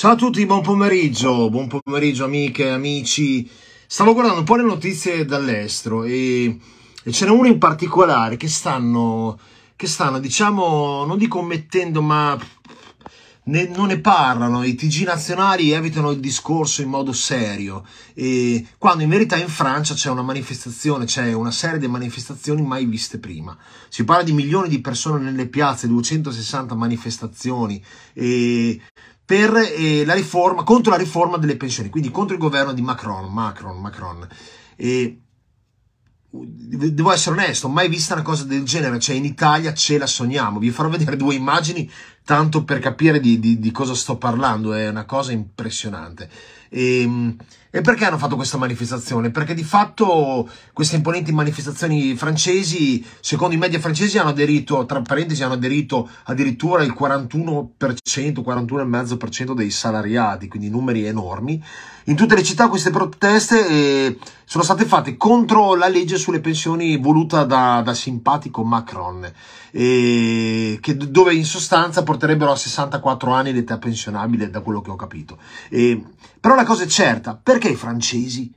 Ciao a tutti, buon pomeriggio, buon pomeriggio amiche, amici. Stavo guardando un po' le notizie dall'estero e, e ce n'è una in particolare che stanno, che stanno, diciamo, non dico mettendo, ma ne, non ne parlano. I TG nazionali evitano il discorso in modo serio. E, quando in verità in Francia c'è una manifestazione, c'è una serie di manifestazioni mai viste prima. Si parla di milioni di persone nelle piazze, 260 manifestazioni. E per eh, la riforma, contro la riforma delle pensioni, quindi contro il governo di Macron, Macron, Macron. E, devo essere onesto, mai vista una cosa del genere, cioè in Italia ce la sogniamo, vi farò vedere due immagini tanto per capire di, di, di cosa sto parlando, è una cosa impressionante. E, ehm, e perché hanno fatto questa manifestazione? Perché di fatto queste imponenti manifestazioni francesi, secondo i media francesi, hanno aderito, tra parentesi, hanno aderito addirittura il 41%, 41,5% dei salariati, quindi numeri enormi. In tutte le città queste proteste eh, sono state fatte contro la legge sulle pensioni voluta da, da simpatico Macron, e, eh, che, dove in sostanza porterebbero a 64 anni l'età pensionabile, da quello che ho capito. E, eh, però la cosa è certa, perché perché i francesi?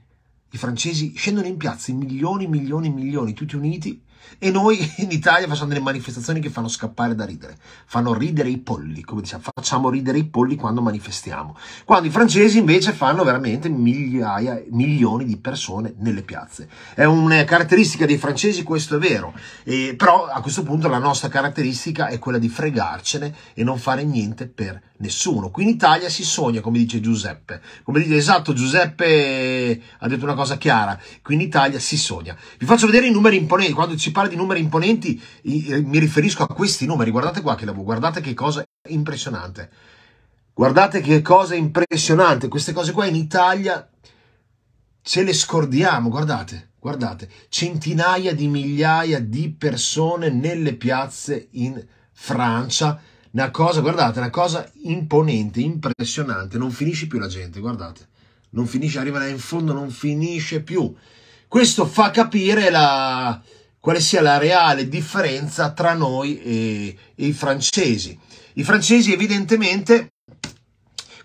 I francesi scendono in piazza in milioni, milioni, milioni, tutti uniti e noi in Italia facciamo delle manifestazioni che fanno scappare da ridere, fanno ridere i polli, come diciamo, facciamo ridere i polli quando manifestiamo. Quando i francesi invece fanno veramente migliaia, milioni di persone nelle piazze. È una caratteristica dei francesi, questo è vero, e, però a questo punto la nostra caratteristica è quella di fregarcene e non fare niente per nessuno. Qui in Italia si sogna, come dice Giuseppe, come dice esatto Giuseppe ha detto una cosa chiara, qui in Italia si sogna. Vi faccio vedere i numeri imponenti, quando ci parla di numeri imponenti, eh, mi riferisco a questi numeri. Guardate qua che lavoro, guardate che cosa impressionante. Guardate che cosa impressionante. Queste cose qua in Italia ce le scordiamo, guardate. Guardate, centinaia di migliaia di persone nelle piazze in Francia. Una cosa, guardate, una cosa imponente, impressionante. Non finisce più la gente, guardate. Non finisce, arriva là in fondo, non finisce più. Questo fa capire la, quale sia la reale differenza tra noi e, e i francesi. I francesi evidentemente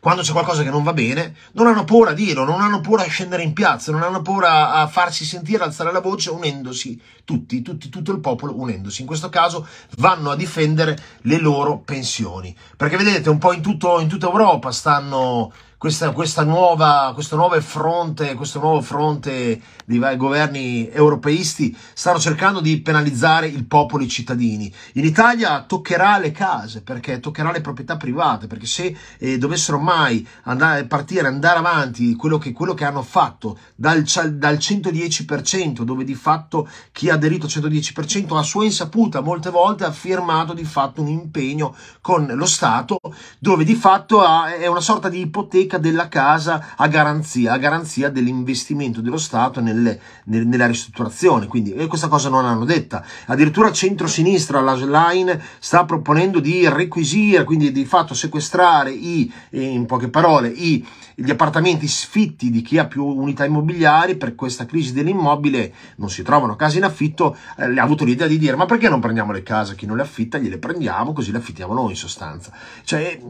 quando c'è qualcosa che non va bene, non hanno paura a dirlo, non hanno paura a scendere in piazza, non hanno paura a farsi sentire, alzare la voce, unendosi tutti, tutti, tutto il popolo unendosi. In questo caso vanno a difendere le loro pensioni. Perché vedete, un po' in, tutto, in tutta Europa stanno questa, questa nuova, questo, nuovo fronte, questo nuovo fronte dei governi europeisti stanno cercando di penalizzare il popolo e i cittadini. In Italia toccherà le case, perché toccherà le proprietà private, perché se eh, dovessero mai andare, partire, andare avanti quello che, quello che hanno fatto dal, dal 110%, dove di fatto chi ha aderito al 110% a sua insaputa molte volte ha firmato di fatto un impegno con lo Stato, dove di fatto ha, è una sorta di ipoteca ipoteca della casa a garanzia, a garanzia dell'investimento dello Stato nelle, nel, nella ristrutturazione. Quindi eh, questa cosa non l'hanno detta. Addirittura centrosinistra, la line sta proponendo di requisire, quindi di fatto sequestrare i, eh, in poche parole, i, gli appartamenti sfitti di chi ha più unità immobiliari per questa crisi dell'immobile, non si trovano case in affitto, eh, ha avuto l'idea di dire ma perché non prendiamo le case, chi non le affitta gliele prendiamo così le affittiamo noi in sostanza. Cioè,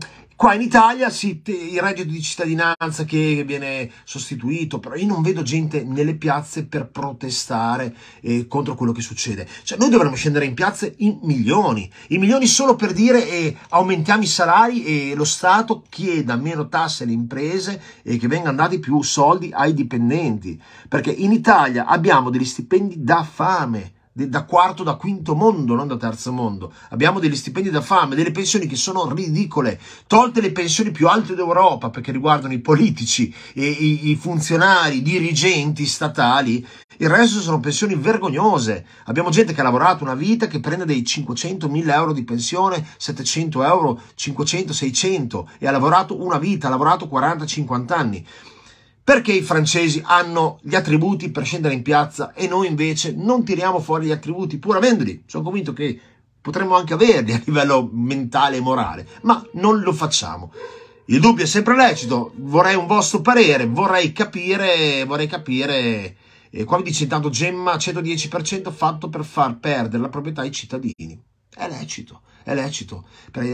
Qua in Italia sì, il reddito di cittadinanza che viene sostituito, però io non vedo gente nelle piazze per protestare eh, contro quello che succede. Cioè, noi dovremmo scendere in piazze in milioni, in milioni solo per dire eh, aumentiamo i salari e lo Stato chieda meno tasse alle imprese e che vengano dati più soldi ai dipendenti. Perché in Italia abbiamo degli stipendi da fame da quarto, da quinto mondo, non da terzo mondo. Abbiamo degli stipendi da fame, delle pensioni che sono ridicole, tolte le pensioni più alte d'Europa perché riguardano i politici, i, i funzionari, i dirigenti statali. Il resto sono pensioni vergognose. Abbiamo gente che ha lavorato una vita che prende dei 500, 500.000 euro di pensione, 700 euro, 500, 600 e ha lavorato una vita, ha lavorato 40-50 anni. Perché i francesi hanno gli attributi per scendere in piazza e noi invece non tiriamo fuori gli attributi pur avendoli? Sono convinto che potremmo anche averli a livello mentale e morale, ma non lo facciamo. Il dubbio è sempre lecito, vorrei un vostro parere, vorrei capire, vorrei capire, eh, qua mi dice intanto Gemma 110% fatto per far perdere la proprietà ai cittadini, è lecito è lecito,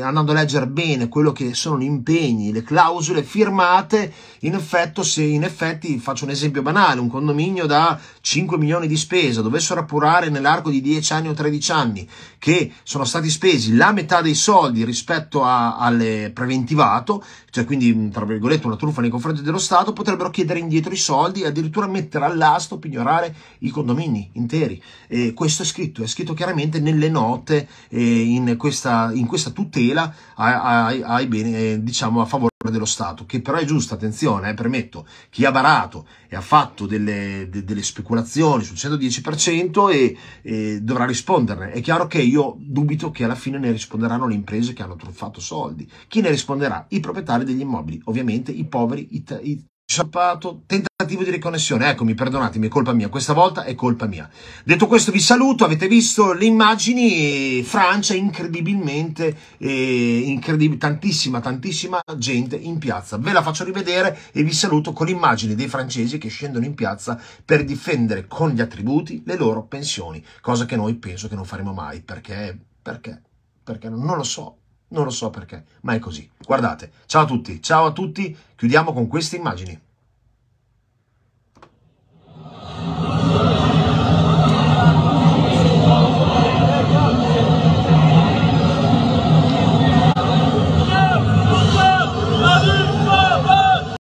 andando a leggere bene quello che sono gli impegni, le clausole firmate, in, effetti, se in effetti, faccio un esempio banale, un condominio da 5 milioni di spesa dovessero appurare nell'arco di 10 anni o 13 anni che sono stati spesi la metà dei soldi rispetto a, al preventivato, cioè quindi tra virgolette una truffa nei confronti dello Stato, potrebbero chiedere indietro i soldi e addirittura mettere all'asto, pignorare i condomini interi. E questo è scritto, è scritto chiaramente nelle note eh, in questa questa, in questa tutela ai, ai beni, eh, diciamo, a favore dello Stato, che però è giusta, attenzione, eh, permetto, chi ha barato e ha fatto delle, de, delle speculazioni sul 110% e, e, dovrà risponderne. È chiaro che io dubito che alla fine ne risponderanno le imprese che hanno truffato soldi. Chi ne risponderà? I proprietari degli immobili, ovviamente i poveri it, it, acciappato, tentativo di riconnessione. Eccomi, perdonatemi, è colpa mia. Questa volta è colpa mia. Detto questo, vi saluto. Avete visto le immagini? Francia, incredibilmente, eh, incredib- tantissima, tantissima gente in piazza. Ve la faccio rivedere e vi saluto con l'immagine dei francesi che scendono in piazza per difendere con gli attributi le loro pensioni, cosa che noi penso che non faremo mai perché, perché, perché non lo so. Non lo so perché, ma è così. Guardate, ciao a tutti, ciao a tutti, chiudiamo con queste immagini.